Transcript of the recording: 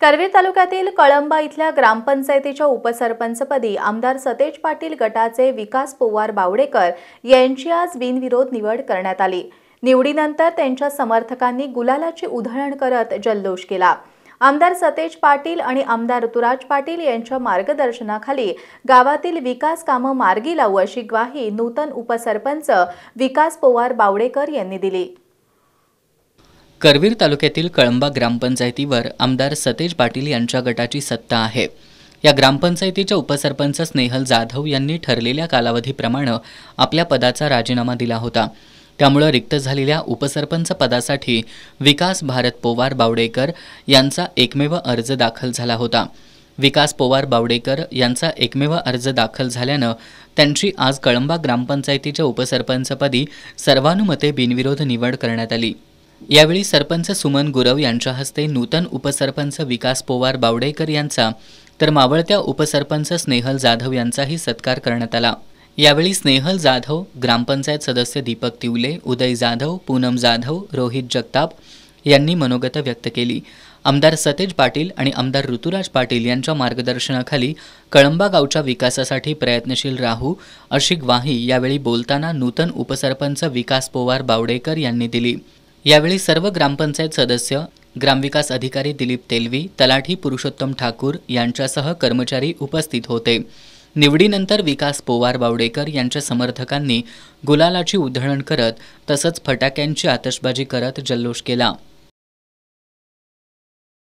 करवे तालुक्यातील कळंबा इथल्या ग्रामपंचायतीच्या उपसरपंचपदी आमदार सतेज पाटील गटाचे विकास पोवार बावडेकर यांची आज बिनविरोध निवड करण्यात आली निवडीनंतर त्यांच्या समर्थकांनी गुलालाची उधळण करत जल्लोष केला आमदार सतेज पाटील आणि आमदार ऋतुराज पाटील यांच्या मार्गदर्शनाखाली गावातील विकास कामं मार्गी लावू अशी ग्वाही नूतन उपसरपंच विकास पोवार बावडेकर यांनी दिली करवीर तालुक्यातील कळंबा ग्रामपंचायतीवर आमदार सतेज पाटील यांच्या गटाची सत्ता आहे या ग्रामपंचायतीच्या उपसरपंच स्नेहल जाधव यांनी ठरलेल्या कालावधीप्रमाणे आपल्या पदाचा राजीनामा दिला होता त्यामुळं रिक्त झालेल्या उपसरपंच पदासाठी विकास भारत पोवार बावडेकर यांचा एकमेव अर्ज दाखल झाला होता विकास पोवार बावडेकर यांचा एकमेव अर्ज दाखल झाल्यानं त्यांची आज कळंबा ग्रामपंचायतीच्या उपसरपंचपदी सर्वानुमते बिनविरोध निवड करण्यात आली यावेळी सरपंच सुमन गुरव यांच्या हस्ते नूतन उपसरपंच विकास पोवार बावडेकर यांचा तर मावळत्या उपसरपंच स्नेहल जाधव यांचाही सत्कार करण्यात आला यावेळी स्नेहल जाधव ग्रामपंचायत सदस्य दीपक तिवले उदय जाधव पूनम जाधव रोहित जगताप यांनी मनोगत व्यक्त केली आमदार सतेज पाटील आणि आमदार ऋतुराज पाटील यांच्या मार्गदर्शनाखाली कळंबा गावच्या विकासासाठी प्रयत्नशील राहू अशी ग्वाही यावेळी बोलताना नूतन उपसरपंच विकास पोवार बावडेकर यांनी दिली यावेळी सर्व ग्रामपंचायत सदस्य ग्रामविकास अधिकारी दिलीप तेलवी तलाठी पुरुषोत्तम ठाकूर यांच्यासह कर्मचारी उपस्थित होते निवडीनंतर विकास पोवार बावडेकर यांच्या समर्थकांनी गुलालाची उधळण करत तसंच फटाक्यांची आतषबाजी करत जल्लोष केला